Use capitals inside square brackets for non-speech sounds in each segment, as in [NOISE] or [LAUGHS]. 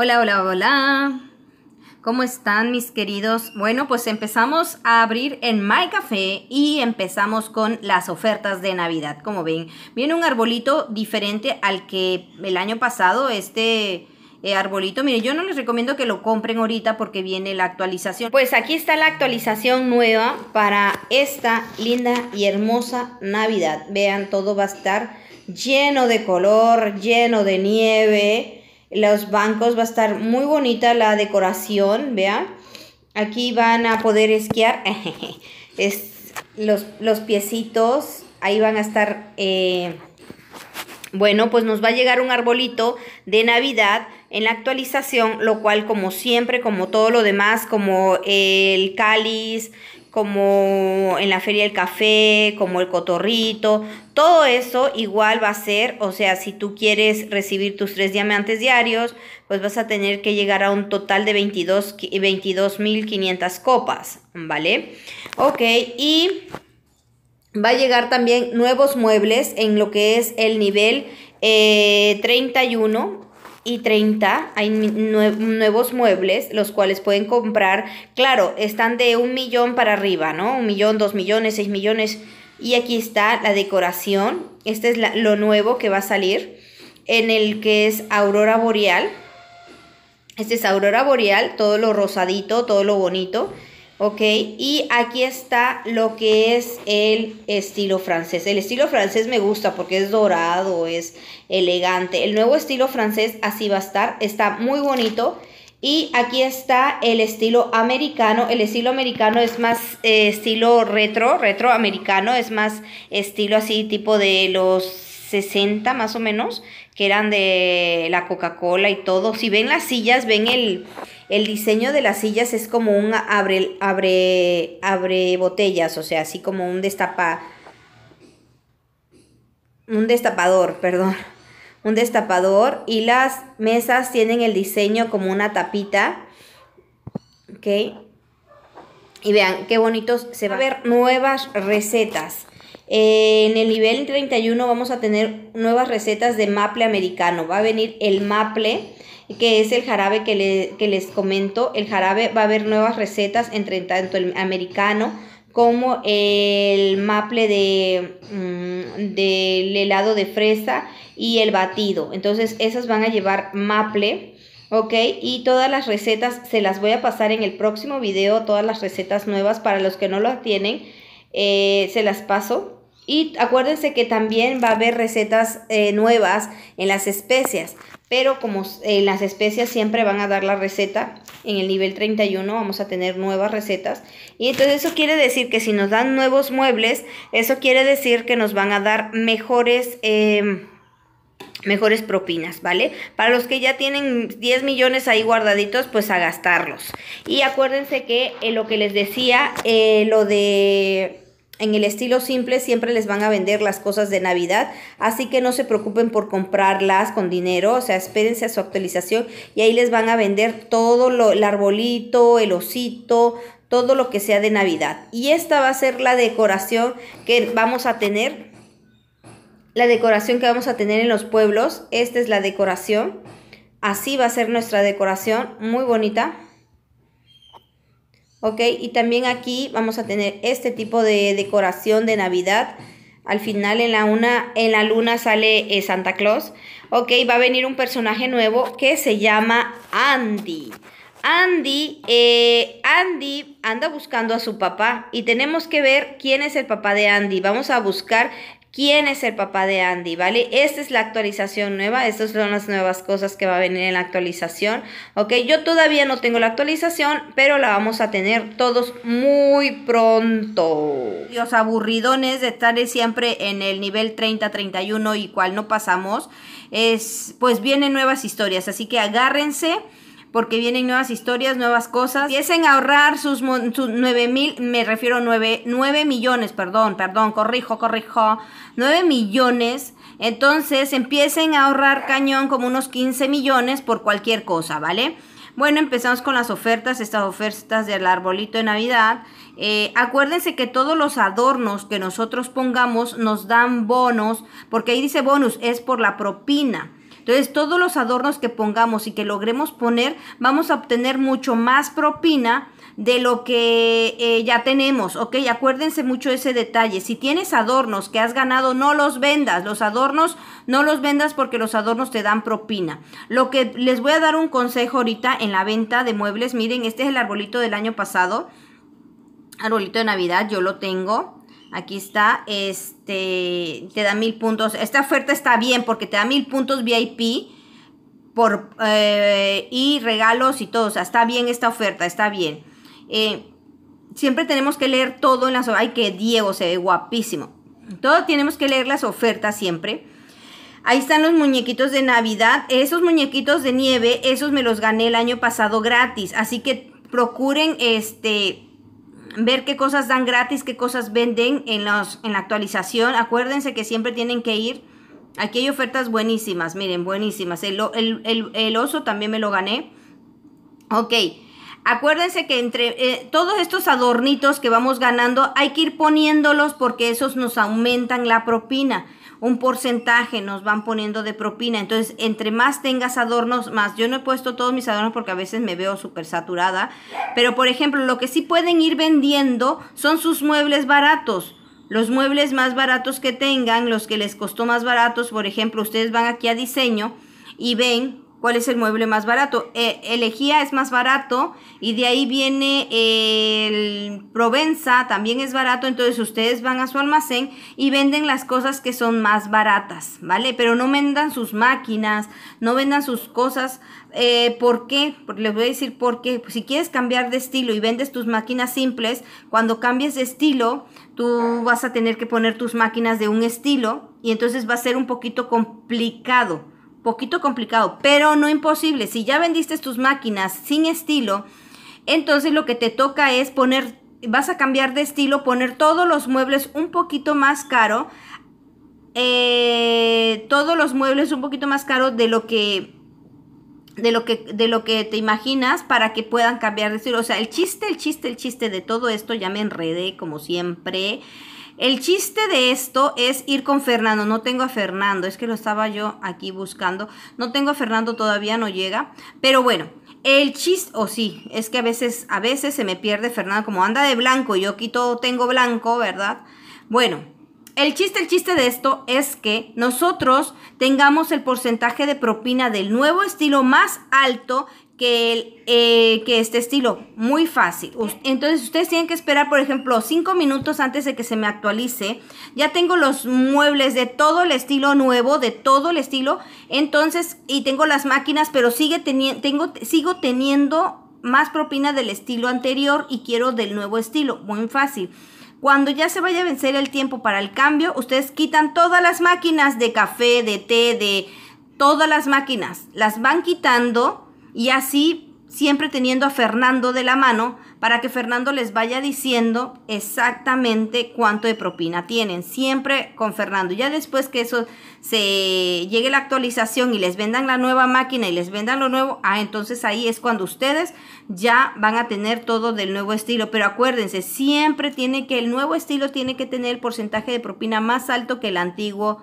Hola, hola, hola. ¿Cómo están mis queridos? Bueno, pues empezamos a abrir en My Café y empezamos con las ofertas de Navidad. Como ven, viene un arbolito diferente al que el año pasado este... Eh, arbolito. Mire, yo no les recomiendo que lo compren ahorita porque viene la actualización. Pues aquí está la actualización nueva para esta linda y hermosa Navidad. Vean, todo va a estar lleno de color, lleno de nieve los bancos, va a estar muy bonita la decoración, vea. Aquí van a poder esquiar [LAUGHS] es, los, los, piecitos, ahí van a estar... Eh, bueno, pues nos va a llegar un arbolito de Navidad en la actualización, lo cual como siempre, como todo lo demás, como el cáliz, como en la feria del café, como el cotorrito, todo eso igual va a ser, o sea, si tú quieres recibir tus tres diamantes diarios, pues vas a tener que llegar a un total de 22.500 copas, ¿vale? Ok, y va a llegar también nuevos muebles en lo que es el nivel 31, eh, y 30 hay nuevos muebles, los cuales pueden comprar. Claro, están de un millón para arriba, ¿no? Un millón, dos millones, seis millones, y aquí está la decoración. Este es lo nuevo que va a salir en el que es aurora boreal. Este es aurora boreal, todo lo rosadito, todo lo bonito. Ok, y aquí está lo que es el estilo francés. El estilo francés me gusta porque es dorado, es elegante. El nuevo estilo francés así va a estar. Está muy bonito. Y aquí está el estilo americano. El estilo americano es más eh, estilo retro, retro americano, es más estilo así tipo de los 60 más o menos, que eran de la Coca-Cola y todo. Si ven las sillas, ven el, el diseño de las sillas es como un abre, abre, abre botellas, o sea, así como un destapa... Un destapador, perdón un destapador y las mesas tienen el diseño como una tapita. ¿Ok? Y vean qué bonitos se va a ver nuevas recetas. Eh, en el nivel 31 vamos a tener nuevas recetas de maple americano. Va a venir el maple, que es el jarabe que, que les comento. El jarabe va a haber nuevas recetas entre tanto el americano como el maple de, mm, del helado de fresa y el batido. Entonces esas van a llevar maple. ¿ok? Y todas las recetas se las voy a pasar en el próximo video, todas las recetas nuevas para los que no las tienen, eh, se las paso. Y acuérdense que también va a haber recetas eh, nuevas en las especias. Pero como eh, las especias siempre van a dar la receta, en el nivel 31 vamos a tener nuevas recetas. Y entonces eso quiere decir que si nos dan nuevos muebles, eso quiere decir que nos van a dar mejores... Em, mejores propinas, ¿vale? Para los que ya tienen 10 millones ahí guardaditos, pues a gastarlos. Y acuérdense que eh, lo que les decía, eh, lo de en el estilo simple siempre les van a vender las cosas de Navidad, así que no se preocupen por comprarlas con dinero, o sea, espérense a su actualización y ahí les van a vender todo el arbolito, el osito, todo lo que sea de Navidad. Y esta va a ser la decoración que vamos a tener, la decoración que vamos a tener en los pueblos, esta es la decoración, así va a ser nuestra decoración, muy bonita. ¿ok? Y también aquí vamos a tener este tipo de decoración de Navidad. Al final en la, una, en la luna sale eh, Santa Claus. Ok, va a venir un personaje nuevo que se llama Andy. Andy, eh, Andy anda buscando a su papá y tenemos que ver quién es el papá de Andy. Vamos a buscar quién es el papá de Andy, ¿vale? Esta es la actualización nueva, estas son las nuevas cosas que va a venir en la actualización, ¿ok? Yo todavía no tengo la actualización, pero la vamos a tener todos muy pronto. Los aburridones de estar siempre en el nivel 30, 31 y cual no pasamos, es, pues vienen nuevas historias, así que agárrense porque vienen nuevas historias, nuevas cosas. Empiecen a ahorrar sus, nueve 9 mil, me refiero a 9, millones, perdón, perdón, corrijo, corrijo, 9 millones. Entonces empiecen a ahorrar cañón como unos 15 millones por cualquier cosa, ¿vale? Bueno, empezamos con las ofertas, estas ofertas del arbolito de Navidad. Eh, acuérdense que todos los adornos que nosotros pongamos nos dan bonos, porque ahí dice bonus, es por la propina. Entonces, todos los adornos que pongamos y que logremos poner, vamos a obtener mucho más propina de lo que eh, ya tenemos, ¿ok? Acuérdense mucho ese detalle. Si tienes adornos que has ganado, no los vendas. Los adornos no los vendas porque los adornos te dan propina. Lo que les voy a dar un consejo ahorita en la venta de muebles, miren, este es el arbolito del año pasado, arbolito de Navidad, yo lo tengo. Aquí está, este, te da mil puntos. Esta oferta está bien porque te da mil puntos VIP por, eh, y regalos y todo. O sea, está bien esta oferta, está bien. Eh, siempre tenemos que leer todo en las Ay, que Diego se ve guapísimo. Todo tenemos que leer las ofertas siempre. Ahí están los muñequitos de Navidad. Esos muñequitos de nieve, esos me los gané el año pasado gratis. Así que procuren este ver qué cosas dan gratis, qué cosas venden en, en la actualización. Acuérdense que siempre tienen que ir. Aquí hay ofertas buenísimas, miren, buenísimas. El, el oso también me lo gané. Ok. Acuérdense que entre eh, todos estos adornitos que vamos ganando hay que ir poniéndolos porque esos nos aumentan la propina. Un porcentaje nos van poniendo de propina. Entonces, entre más tengas adornos, más. Yo no he puesto todos mis adornos porque a veces me veo súper saturada. Pero, por ejemplo, lo que sí pueden ir vendiendo son sus muebles baratos. Los muebles más baratos que tengan, los que les costó más baratos, por ejemplo, ustedes van aquí a diseño y ven cuál es el mueble más barato. E, elegía es más barato y de ahí viene el Provenza, también es barato. Entonces ustedes van a su almacén y venden las cosas que son más baratas, ¿vale? Pero no vendan sus máquinas, no vendan sus cosas. Eh, ¿Por qué? Les voy a decir por qué. Pues, si quieres cambiar de estilo y vendes tus máquinas simples, cuando cambies de estilo, tú vas a tener que poner tus máquinas de un estilo y entonces va a ser un poquito complicado poquito complicado, pero no imposible. Si ya vendiste tus máquinas sin estilo, entonces lo que te toca es poner, vas a cambiar de estilo, poner todos los muebles un poquito más caro, eh, todos los muebles un poquito más caro de lo que de lo que de lo que te imaginas para que puedan cambiar de estilo. O sea, el chiste, el chiste, el chiste de todo esto, ya me enredé como siempre. El chiste de esto es ir con Fernando. No tengo a Fernando, es que lo estaba yo aquí buscando. No tengo a Fernando, todavía no llega. Pero bueno, el chiste, o oh, sí, es que a veces, a veces se me pierde Fernando, como anda de blanco y yo aquí todo tengo blanco, ¿verdad? Bueno, el chiste, el chiste de esto es que nosotros tengamos el porcentaje de propina del nuevo estilo más alto eh, que, este estilo, muy fácil. Entonces ustedes tienen que esperar, por ejemplo, 5 minutos antes de que se me actualice. Ya tengo los muebles de todo el estilo nuevo, de todo el estilo. Entonces, y tengo las máquinas, pero sigue sigo teniendo más propina del estilo anterior y quiero del nuevo estilo, muy fácil. Cuando ya se vaya a vencer el tiempo para el cambio, ustedes quitan todas las máquinas de café, de té, de todas las máquinas. Las van quitando y así siempre teniendo a Fernando de la mano para que Fernando les vaya diciendo exactamente cuánto de propina tienen, siempre con Fernando. Ya después que eso se llegue la actualización y les vendan la nueva máquina y les vendan lo nuevo, ah, entonces ahí es cuando ustedes ya van a tener todo del nuevo estilo, pero acuérdense, siempre tiene que el nuevo estilo tiene que tener el porcentaje de propina más alto que el antiguo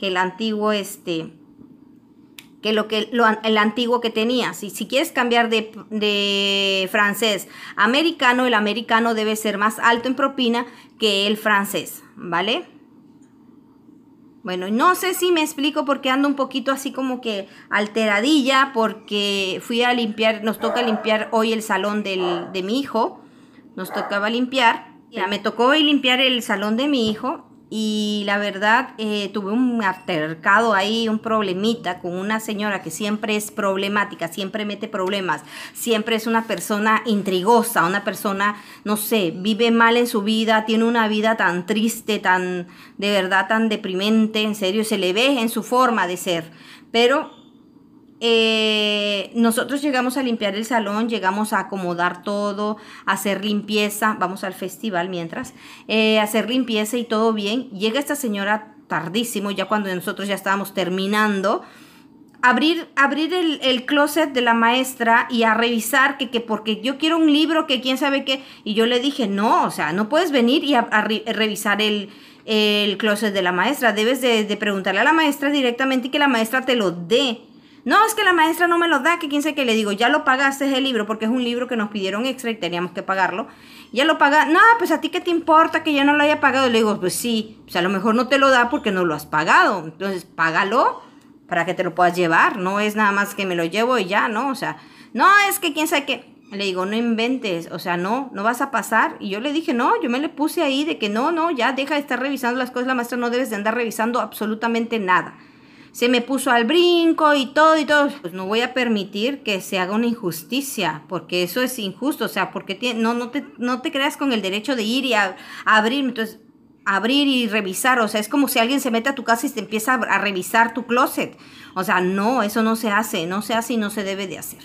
que el antiguo este que lo que el antiguo que tenía Si, si quieres cambiar de, de francés americano, el americano debe ser más alto en propina que el francés, ¿vale? Bueno, no sé si me explico porque ando un poquito así como que alteradilla porque fui a limpiar, nos toca limpiar hoy el salón del, de mi hijo, nos tocaba limpiar, ya me tocó hoy limpiar el salón de mi hijo y la verdad eh, tuve un altercado ahí, un problemita con una señora que siempre es problemática, siempre mete problemas, siempre es una persona intrigosa, una persona, no sé, vive mal en su vida, tiene una vida tan triste, tan, de verdad, tan deprimente, en serio, se le ve en su forma de ser, pero eh, nosotros llegamos a limpiar el salón, llegamos a acomodar todo, a hacer limpieza, vamos al festival mientras, eh, hacer limpieza y todo bien. Llega esta señora tardísimo, ya cuando nosotros ya estábamos terminando, abrir, abrir el, closet de la maestra y a revisar que, que porque yo quiero un libro que quién sabe qué. Y yo le dije, no, o sea, no puedes venir y a, revisar el, el, closet de la maestra. Debes de, de preguntarle a la maestra directamente y que la maestra te lo dé. No, es que la maestra no me lo da, que quién sabe qué. Le digo, ya lo pagaste el libro, porque es un libro que nos pidieron extra y teníamos que pagarlo. Ya lo paga. No, pues a ti qué te importa que ya no lo haya pagado. Le digo, pues sí, pues a lo mejor no te lo da porque no lo has pagado. Entonces, págalo para que te lo puedas llevar. No es nada más que me lo llevo y ya, ¿no? O sea, no, es que quién sabe qué. Le digo, no inventes, o sea, no, no vas a pasar. Y yo le dije, no, yo me le puse ahí de que no, no, ya deja de estar revisando las cosas, la maestra no debes de andar revisando absolutamente nada se me puso al brinco y todo y todo. Pues no voy a permitir que se haga una injusticia, porque eso es injusto, o sea, porque no, no, te, creas con el derecho de ir y a, abrir, entonces abrir y revisar, o sea, es como si alguien se mete a tu casa y te empieza a, revisar tu closet. O sea, no, eso no se hace, no se hace y no se debe de hacer.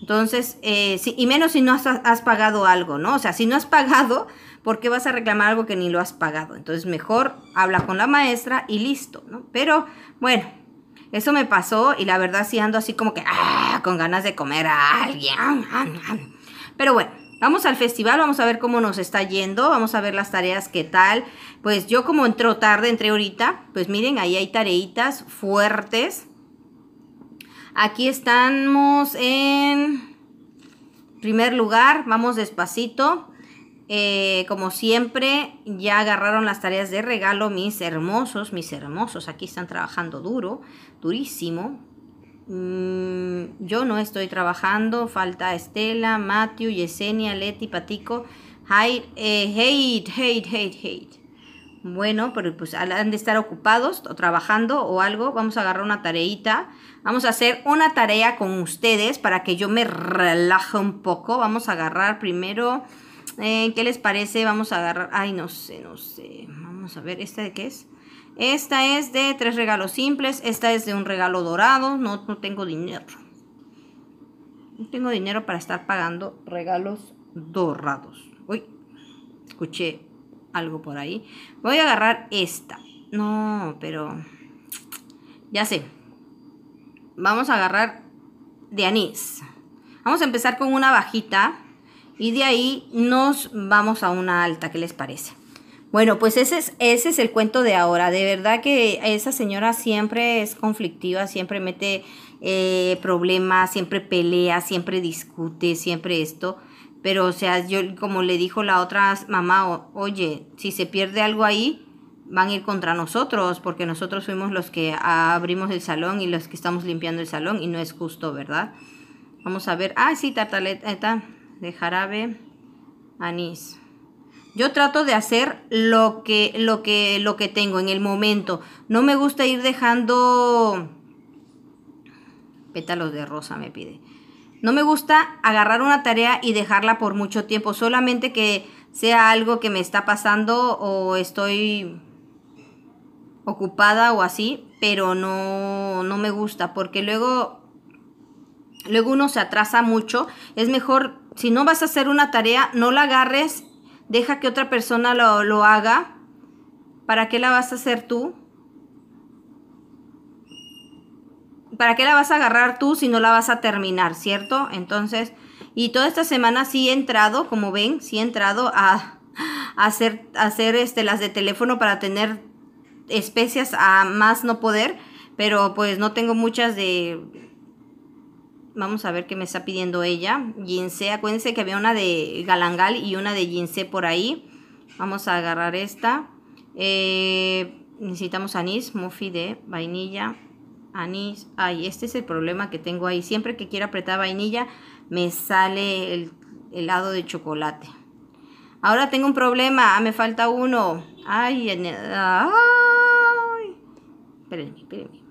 Entonces, eh, y menos si no has, has, pagado algo, ¿no? O sea, si no has pagado, ¿Por qué vas a reclamar algo que ni lo has pagado. Entonces mejor habla con la maestra y listo, ¿no? Pero bueno, eso me pasó y la verdad sí ando así como que ah, con ganas de comer a alguien. Ah, ah, Pero bueno, vamos al festival, vamos a ver cómo nos está yendo, vamos a ver las tareas, qué tal. Pues yo como entró tarde, entré ahorita, pues miren, ahí hay tareitas fuertes. Aquí estamos en primer lugar, vamos despacito. Eh, como siempre, ya agarraron las tareas de regalo mis hermosos, mis hermosos. Aquí están trabajando duro, durísimo. Mm, yo no estoy trabajando. Falta Estela, Matthew, Yesenia, Leti, Patico. Eh, hate, hate, hate, hate, Bueno, pero pues han de estar ocupados o trabajando o algo. Vamos a agarrar una tareita. Vamos a hacer una tarea con ustedes para que yo me relaje un poco. Vamos a agarrar primero... Eh, ¿Qué les parece? Vamos a agarrar. Ay, no sé, no sé. Vamos a ver, ¿esta de qué es? Esta es de tres regalos simples. Esta es de un regalo dorado. No, no tengo dinero. No tengo dinero para estar pagando regalos dorados. Uy, escuché algo por ahí. Voy a agarrar esta. No, pero... Ya sé. Vamos a agarrar de anís. Vamos a empezar con una bajita y de ahí nos vamos a una alta, ¿qué les parece? Bueno, pues ese es, ese es el cuento de ahora. De verdad que esa señora siempre es conflictiva, siempre mete eh, problemas, siempre pelea, siempre discute, siempre esto. Pero, o sea, yo, como le dijo la otra mamá, oye, si se pierde algo ahí, van a ir contra nosotros, porque nosotros fuimos los que abrimos el salón y los que estamos limpiando el salón, y no es justo, ¿verdad? Vamos a ver. Ah, sí, tartaleta de jarabe, anís. Yo trato de hacer lo que, lo que, lo que tengo en el momento. No me gusta ir dejando pétalos de rosa, me pide. No me gusta agarrar una tarea y dejarla por mucho tiempo, solamente que sea algo que me está pasando o estoy ocupada o así, pero no, no me gusta porque luego, luego uno se atrasa mucho. Es mejor si no vas a hacer una tarea, no la agarres, deja que otra persona lo, lo haga. ¿Para qué la vas a hacer tú? ¿Para qué la vas a agarrar tú si no la vas a terminar, cierto? Entonces, y toda esta semana sí he entrado, como ven, sí he entrado a, hacer, hacer este, las de teléfono para tener especias a más no poder, pero pues no tengo muchas de Vamos a ver qué me está pidiendo ella. Ginse. acuérdense que había una de Galangal y una de ginse por ahí. Vamos a agarrar esta. Eh, necesitamos anís, muffy de vainilla, anís. Ay, este es el problema que tengo ahí. Siempre que quiero apretar vainilla, me sale el helado de chocolate. Ahora tengo un problema. Ah, me falta uno. Ay, en ay. Espérenme, espérenme.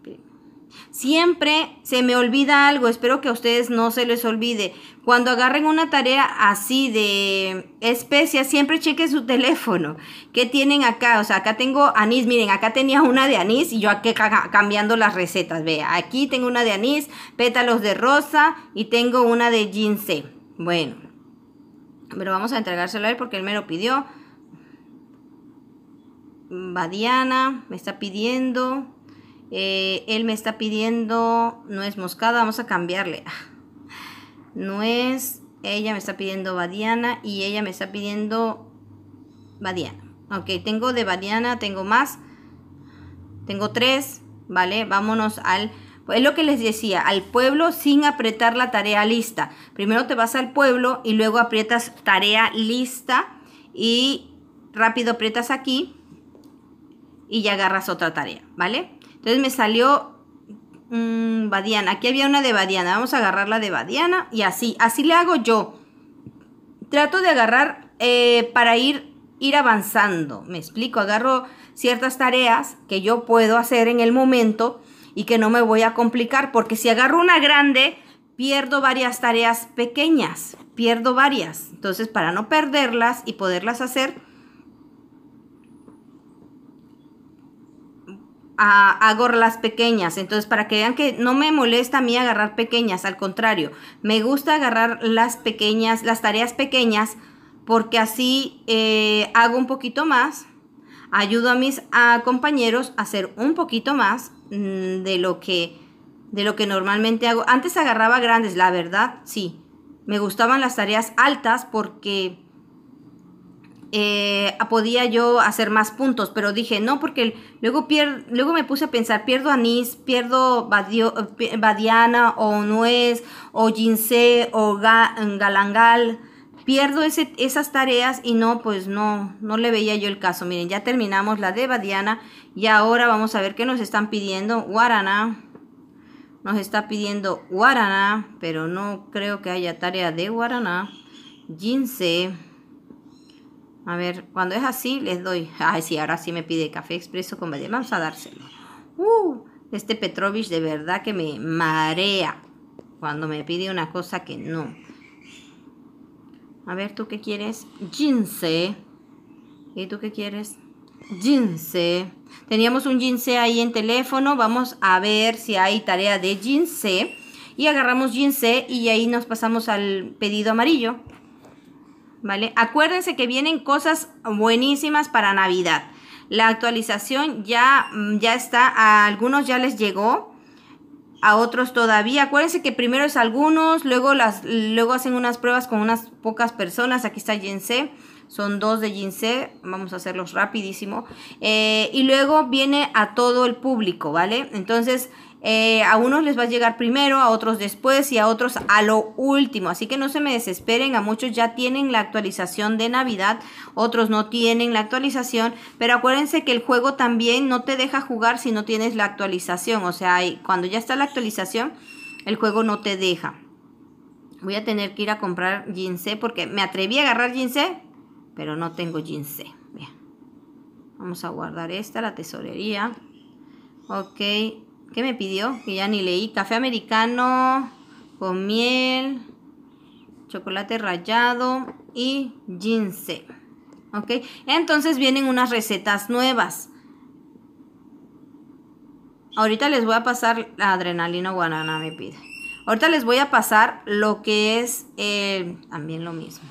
Siempre se me olvida algo, espero que a ustedes no se les olvide. Cuando agarren una tarea así de especias, siempre chequen su [LAUGHS] teléfono. ¿Qué tienen acá? O sea, acá tengo anís. Miren, acá tenía una de anís y yo aquí cambiando las recetas. Vea, aquí tengo una de anís, pétalos de rosa y tengo una de ginseng. Bueno, pero vamos a entregárselo a él porque él me lo pidió. Badiana me está pidiendo. Eh, él me está pidiendo nuez moscada, vamos a cambiarle. es [LAUGHS] ella me está pidiendo badiana y ella me está pidiendo badiana. Ok, tengo de badiana, tengo más, tengo tres, ¿vale? Vámonos al... es lo que les decía, al pueblo sin apretar la tarea lista. Primero te vas al pueblo y luego aprietas tarea lista y rápido aprietas aquí y ya agarras otra tarea, ¿vale? Entonces me salió mm, Badiana. Aquí había una de Badiana. Vamos a agarrar la de Badiana y así. Así le hago yo. Trato de agarrar eh, para ir, ir avanzando. Me explico. Agarro ciertas tareas que yo puedo hacer en el momento y que no me voy a complicar. Porque si agarro una grande, pierdo varias tareas pequeñas. Pierdo varias. Entonces, para no perderlas y poderlas hacer a, hago las pequeñas. Entonces, para que vean que no me molesta a mí agarrar pequeñas, al contrario, me gusta agarrar las pequeñas, las tareas pequeñas, porque así eh, hago un poquito más, ayudo a mis compañeros a hacer un poquito más mm, de lo que de lo que normalmente hago. Antes agarraba grandes, la verdad, sí. Me gustaban las tareas altas porque eh, podía yo hacer más puntos, pero dije no, porque luego, luego me puse a pensar, pierdo anís, pierdo badiana o nuez o ginseng o galangal, pierdo esas tareas y no, pues no, no le veía yo el caso. Miren, ya terminamos la de badiana y ahora vamos a ver qué nos están pidiendo. Guaraná, nos está pidiendo guarana pero no creo que haya tarea de guarana Ginseng. A ver, cuando es así les doy. Ay, sí, ahora sí me pide café expreso con valle. Vamos a dárselo. Uh, este Petrovich de verdad que me marea cuando me pide una cosa que no. A ver, ¿tú qué quieres? Ginse. ¿Y tú qué quieres? Ginse. Teníamos un ginse ahí en teléfono. Vamos a ver si hay tarea de ginse. Y agarramos ginse y ahí nos pasamos al pedido amarillo. ¿vale? Acuérdense que vienen cosas buenísimas para Navidad. La actualización ya, mm, ya está, a algunos ya les llegó, a otros todavía. Acuérdense que primero es algunos, luego, las, luego hacen unas pruebas con unas pocas personas. Aquí está Jinse son dos de Jinse vamos a hacerlos rapidísimo. Eh, y luego viene a todo el público, ¿vale? Entonces, eh, a unos les va a llegar primero, a otros después y a otros a lo último. Así que no se me desesperen, a muchos ya tienen la actualización de Navidad, otros no tienen la actualización, pero acuérdense que el juego también no te deja jugar si no tienes la actualización. O sea, cuando ya está la actualización, el juego no te deja. Voy a tener que ir a comprar ginseng porque me atreví a agarrar ginseng, pero no tengo ginseng. Bien. Vamos a guardar esta, la tesorería. Ok, ¿Qué me pidió? Que ya ni leí. Café americano con miel, chocolate rallado y ginseng. ¿Ok? Entonces vienen unas recetas nuevas. Ahorita les voy a pasar la adrenalina guanana, me pide. Ahorita les voy a pasar lo que es también lo mismo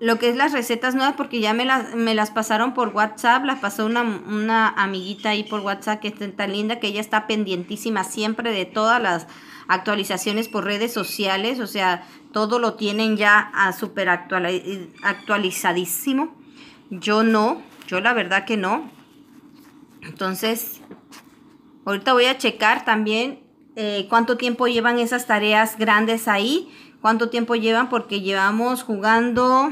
lo que es las recetas nuevas, porque ya me las, me las pasaron por WhatsApp, las pasó una, amiguita ahí por WhatsApp que es tan linda, que ella está pendientísima siempre de todas las actualizaciones por redes sociales, o sea, todo lo tienen ya a super actualizadísimo. Yo no, yo la verdad que no. Entonces, ahorita voy a checar también eh, cuánto tiempo llevan esas tareas grandes ahí, cuánto tiempo llevan, porque llevamos jugando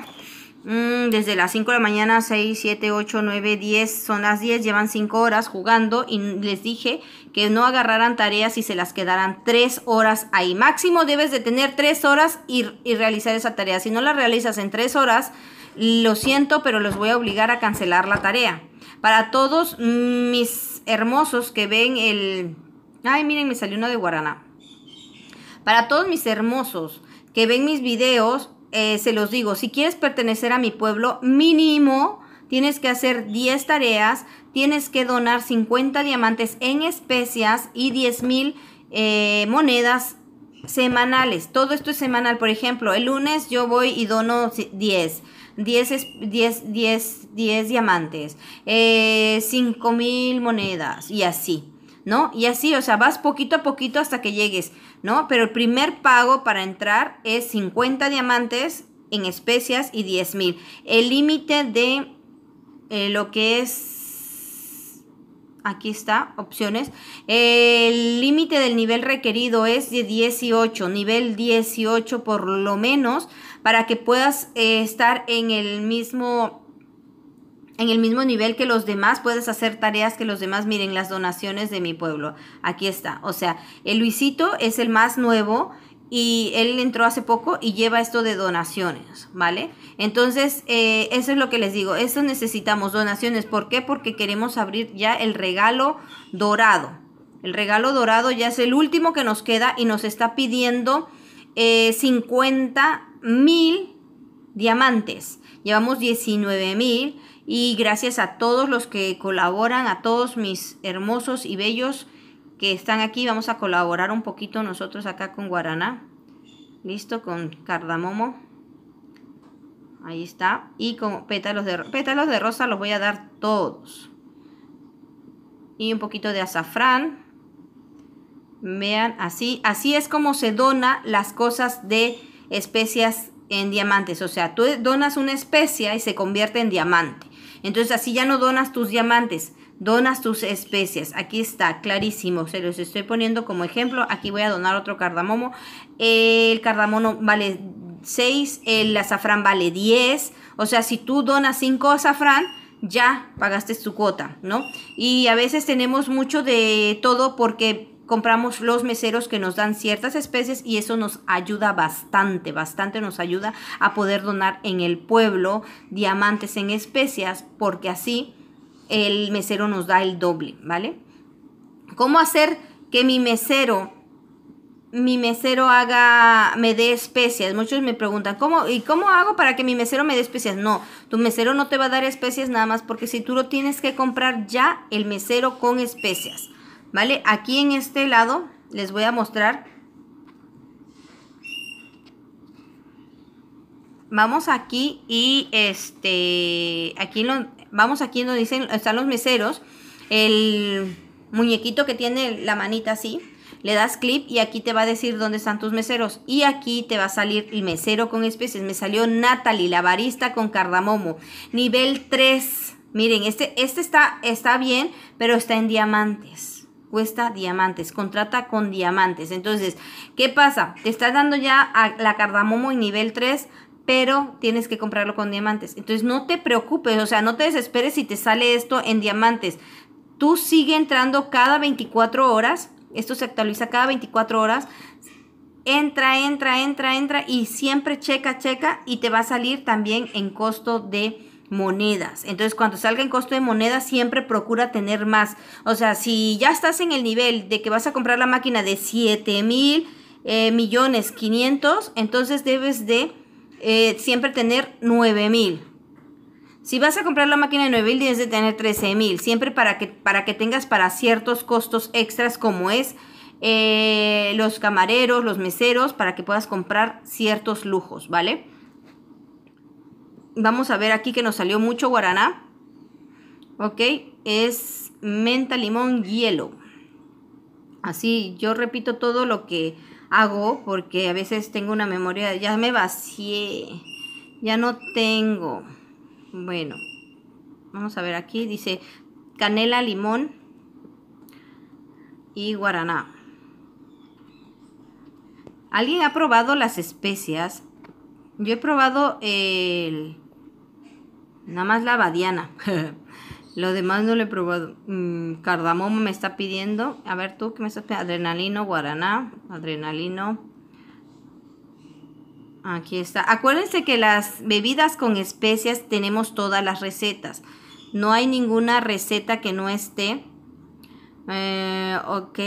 Mm, desde las 5 de la mañana, 6, 7, 8, 9, 10, son las 10, llevan 5 horas jugando y les dije que no agarraran tareas y se las quedaran 3 horas ahí. Máximo debes de tener 3 horas y, y realizar esa tarea. Si no la realizas en 3 horas, lo siento, pero los voy a obligar a cancelar la tarea. Para todos mis hermosos que ven el... Ay, miren, me salió uno de Guaraná. Para todos mis hermosos que ven mis videos, eh, se los digo, si quieres pertenecer a mi pueblo, mínimo tienes que hacer 10 tareas, tienes que donar 50 diamantes en especias y 10 mil eh, monedas semanales. Todo esto es semanal. Por ejemplo, el lunes yo voy y dono 10. 10, 10, 10, 10 diamantes, eh, 5 mil monedas y así, ¿no? Y así, o sea, vas poquito a poquito hasta que llegues. ¿no? Pero el primer pago para entrar es 50 diamantes en especias y 10 mil. El límite de eh, lo que es... Aquí está, opciones. El límite del nivel requerido es de 18, nivel 18 por lo menos, para que puedas eh, estar en el mismo en el mismo nivel que los demás, puedes hacer tareas que los demás miren las donaciones de mi pueblo. Aquí está. O sea, el Luisito es el más nuevo y él entró hace poco y lleva esto de donaciones, ¿vale? Entonces, eh, eso es lo que les digo, eso necesitamos, donaciones. ¿Por qué? Porque queremos abrir ya el regalo dorado. El regalo dorado ya es el último que nos queda y nos está pidiendo 50 eh, mil diamantes. Llevamos 19 mil y gracias a todos los que colaboran, a todos mis hermosos y bellos que están aquí. Vamos a colaborar un poquito nosotros acá con guaraná. Listo, con cardamomo. Ahí está. Y con pétalos de, pétalos de rosa los voy a dar todos. Y un poquito de azafrán. Vean, así, así es como se dona las cosas de especias en diamantes. O sea, tú donas una especia y se convierte en diamante. Entonces así ya no donas tus diamantes, donas tus especias. Aquí está, clarísimo. Se los estoy poniendo como ejemplo. Aquí voy a donar otro cardamomo. El cardamomo vale 6, el azafrán vale 10. O sea, si tú donas 5 azafrán, ya pagaste tu cuota, ¿no? Y a veces tenemos mucho de todo porque compramos los meseros que nos dan ciertas especies y eso nos ayuda bastante, bastante nos ayuda a poder donar en el pueblo diamantes en especias porque así el mesero nos da el doble, ¿vale? ¿Cómo hacer que mi mesero mi mesero haga me dé especias? Muchos me preguntan, ¿cómo y cómo hago para que mi mesero me dé especias? No, tu mesero no te va a dar especias nada más porque si tú lo tienes que comprar ya el mesero con especias. ¿Vale? Aquí en este lado les voy a mostrar. Vamos aquí y este, aquí lo, vamos aquí donde dicen, están los meseros. El muñequito que tiene la manita así, le das clip y aquí te va a decir dónde están tus meseros. Y aquí te va a salir el mesero con especies. Me salió Natalie, la barista con cardamomo. Nivel 3. Miren, este, este está, está bien, pero está en diamantes cuesta diamantes, contrata con diamantes. Entonces, ¿qué pasa? Te estás dando ya la cardamomo en nivel 3, pero tienes que comprarlo con diamantes. Entonces, no te preocupes, o sea, no te desesperes si te sale esto en diamantes. Tú sigue entrando cada 24 horas, esto se actualiza cada 24 horas. Entra, entra, entra, entra y siempre checa, checa y te va a salir también en costo de monedas. Entonces, cuando salga en costo de moneda, siempre procura tener más. O sea, si ya estás en el nivel de que vas a comprar la máquina de 7 mil eh, millones 500, entonces debes de eh, siempre tener 9 mil. Si vas a comprar la máquina de 9 mil, debes de tener 13 mil. Siempre para que, para que tengas para ciertos costos extras como es eh, los camareros, los meseros, para que puedas comprar ciertos lujos, ¿vale? Vamos a ver aquí que nos salió mucho guaraná. Ok, es menta, limón, hielo. Así, yo repito todo lo que hago porque a veces tengo una memoria, ya me vacié, ya no tengo. Bueno, vamos a ver aquí, dice canela, limón y guaraná. ¿Alguien ha probado las especias? Yo he probado el Nada más la badiana [LAUGHS] Lo demás no lo he probado. Mm, cardamomo me está pidiendo. A ver tú, ¿qué me estás pidiendo? Adrenalino, guaraná. Adrenalino. Aquí está. Acuérdense que las bebidas con especias tenemos todas las recetas. No hay ninguna receta que no esté. Eh, ok.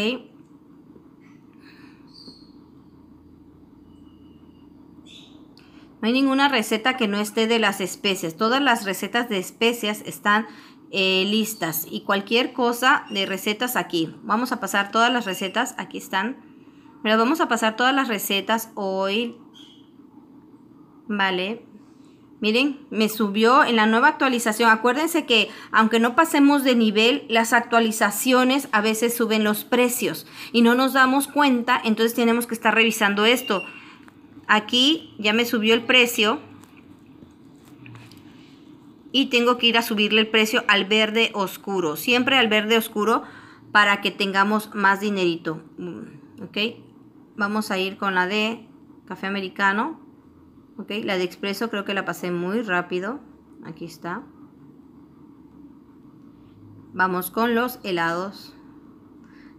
No hay ninguna receta que no esté de las especias. Todas las recetas de especias están eh, listas. Y cualquier cosa de recetas aquí. Vamos a pasar todas las recetas. Aquí están. Pero vamos a pasar todas las recetas hoy. Vale. Miren, me subió en la nueva actualización. Acuérdense que aunque no pasemos de nivel, las actualizaciones a veces suben los precios y no nos damos cuenta, entonces tenemos que estar revisando esto. Aquí ya me subió el precio y tengo que ir a subirle el precio al verde oscuro. Siempre al verde oscuro para que tengamos más dinerito. Mm, ¿Ok? Vamos a ir con la de café americano. ¿Ok? La de expreso creo que la pasé muy rápido. Aquí está. Vamos con los helados.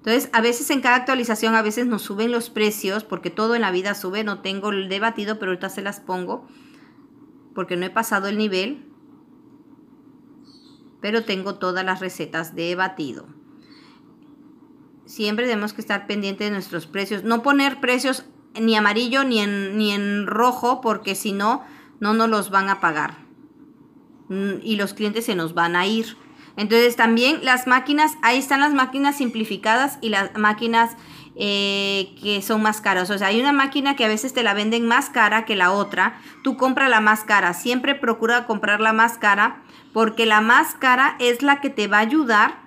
Entonces, a veces en cada actualización, a veces nos suben los precios, porque todo en la vida sube, no tengo el debatido, pero ahorita se las pongo, porque no he pasado el nivel, pero tengo todas las recetas de batido. Siempre tenemos que estar pendientes de nuestros precios, no poner precios ni amarillo ni ni en rojo, porque si no, no nos los van a pagar mm, y los clientes se nos van a ir. Entonces también las máquinas, ahí están las máquinas simplificadas y las máquinas eh, que son más caras. O sea, hay una máquina que a veces te la venden más cara que la otra. Tú compra la más cara. Siempre procura comprar la más cara porque la más cara es la que te va a ayudar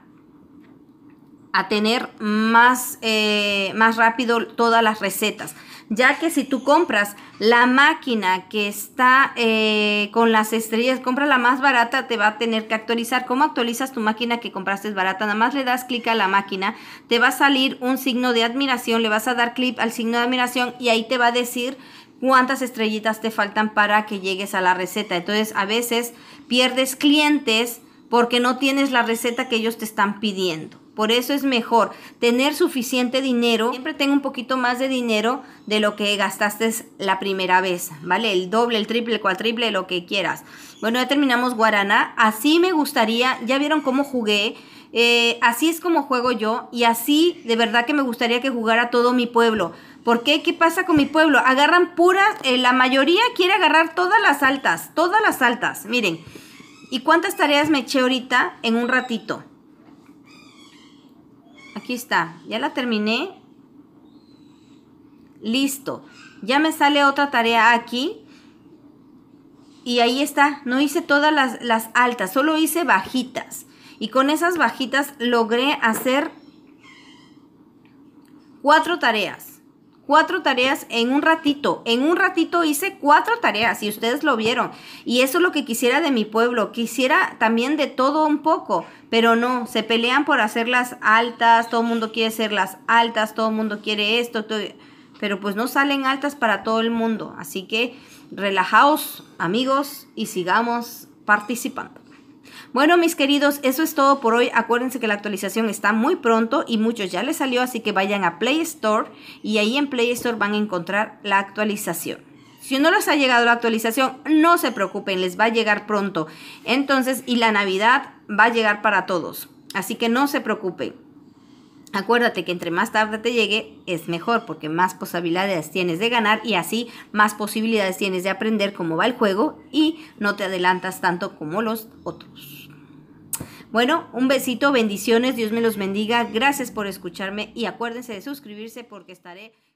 a tener más eh, rápido todas las recetas ya que si tú compras la máquina que está eh, con las estrellas, compra la más barata, te va a tener que actualizar. ¿Cómo actualizas tu máquina que compraste es barata? Nada más le das clic a la máquina, te va a salir un signo de admiración, le vas a dar clic al signo de admiración y ahí te va a decir cuántas estrellitas te faltan para que llegues a la receta. Entonces a veces pierdes clientes porque no tienes la receta que ellos te están pidiendo. Por eso es mejor tener suficiente dinero. Siempre tenga un poquito más de dinero de lo que gastaste la primera vez, ¿vale? El doble, el triple, el cuatriple, lo que quieras. Bueno, ya terminamos Guaraná. Así me gustaría, ya vieron cómo jugué. Eh, así es como juego yo y así de verdad que me gustaría que jugara todo mi pueblo. ¿Por qué? ¿Qué pasa con mi pueblo? Agarran puras, eh, la mayoría quiere agarrar todas las altas, todas las altas. Miren, ¿y cuántas tareas me eché ahorita en un ratito? Aquí está, ya la terminé. Listo. Ya me sale otra tarea aquí. Y ahí está, no hice todas las, las altas, solo hice bajitas. Y con esas bajitas logré hacer cuatro tareas cuatro tareas en un ratito. En un ratito hice cuatro tareas y ustedes lo vieron. Y eso es lo que quisiera de mi pueblo. Quisiera también de todo un poco, pero no, se pelean por hacerlas altas, todo el mundo quiere ser las altas, todo el mundo quiere esto, pero pues no salen altas para todo el mundo. Así que relajaos amigos y sigamos participando. Bueno, mis queridos, eso es todo por hoy. Acuérdense que la actualización está muy pronto y muchos ya les salió, así que vayan a Play Store y ahí en Play Store van a encontrar la actualización. Si no les ha llegado la actualización, no se preocupen, les va a llegar pronto. Entonces, y la Navidad va a llegar para todos. Así que no se preocupen. Acuérdate que entre más tarde te llegue es mejor porque más posibilidades tienes de ganar y así más posibilidades tienes de aprender cómo va el juego y no te adelantas tanto como los otros. Bueno, un besito, bendiciones, Dios me los bendiga, gracias por escucharme y acuérdense de suscribirse porque estaré...